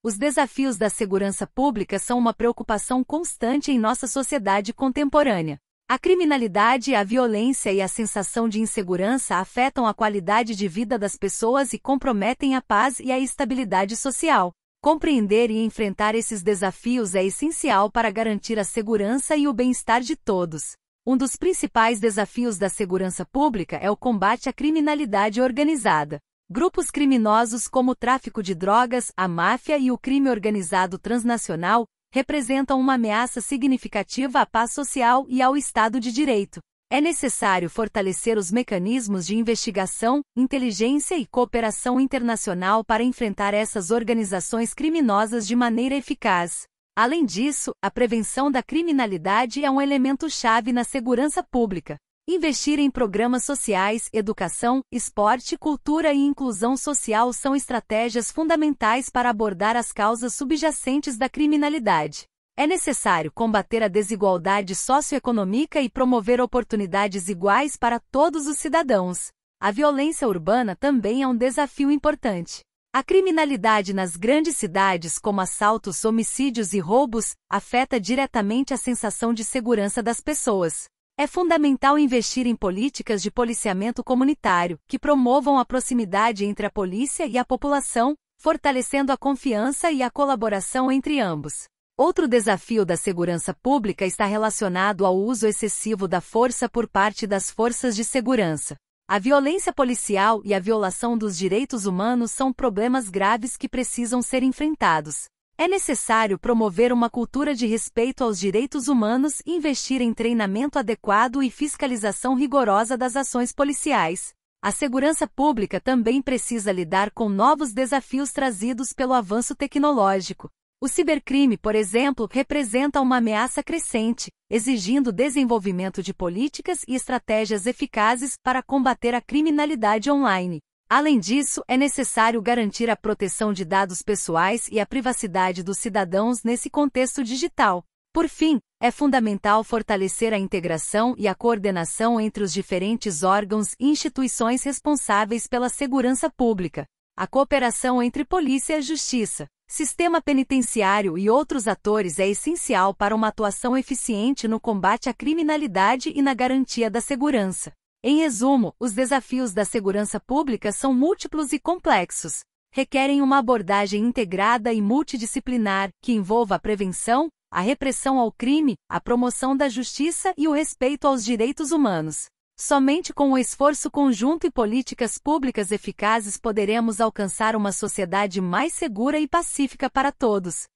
Os desafios da segurança pública são uma preocupação constante em nossa sociedade contemporânea. A criminalidade, a violência e a sensação de insegurança afetam a qualidade de vida das pessoas e comprometem a paz e a estabilidade social. Compreender e enfrentar esses desafios é essencial para garantir a segurança e o bem-estar de todos. Um dos principais desafios da segurança pública é o combate à criminalidade organizada. Grupos criminosos como o tráfico de drogas, a máfia e o crime organizado transnacional representam uma ameaça significativa à paz social e ao Estado de Direito. É necessário fortalecer os mecanismos de investigação, inteligência e cooperação internacional para enfrentar essas organizações criminosas de maneira eficaz. Além disso, a prevenção da criminalidade é um elemento chave na segurança pública. Investir em programas sociais, educação, esporte, cultura e inclusão social são estratégias fundamentais para abordar as causas subjacentes da criminalidade. É necessário combater a desigualdade socioeconômica e promover oportunidades iguais para todos os cidadãos. A violência urbana também é um desafio importante. A criminalidade nas grandes cidades, como assaltos, homicídios e roubos, afeta diretamente a sensação de segurança das pessoas. É fundamental investir em políticas de policiamento comunitário, que promovam a proximidade entre a polícia e a população, fortalecendo a confiança e a colaboração entre ambos. Outro desafio da segurança pública está relacionado ao uso excessivo da força por parte das forças de segurança. A violência policial e a violação dos direitos humanos são problemas graves que precisam ser enfrentados. É necessário promover uma cultura de respeito aos direitos humanos investir em treinamento adequado e fiscalização rigorosa das ações policiais. A segurança pública também precisa lidar com novos desafios trazidos pelo avanço tecnológico. O cibercrime, por exemplo, representa uma ameaça crescente, exigindo desenvolvimento de políticas e estratégias eficazes para combater a criminalidade online. Além disso, é necessário garantir a proteção de dados pessoais e a privacidade dos cidadãos nesse contexto digital. Por fim, é fundamental fortalecer a integração e a coordenação entre os diferentes órgãos e instituições responsáveis pela segurança pública. A cooperação entre polícia e justiça, sistema penitenciário e outros atores é essencial para uma atuação eficiente no combate à criminalidade e na garantia da segurança. Em resumo, os desafios da segurança pública são múltiplos e complexos. Requerem uma abordagem integrada e multidisciplinar, que envolva a prevenção, a repressão ao crime, a promoção da justiça e o respeito aos direitos humanos. Somente com o esforço conjunto e políticas públicas eficazes poderemos alcançar uma sociedade mais segura e pacífica para todos.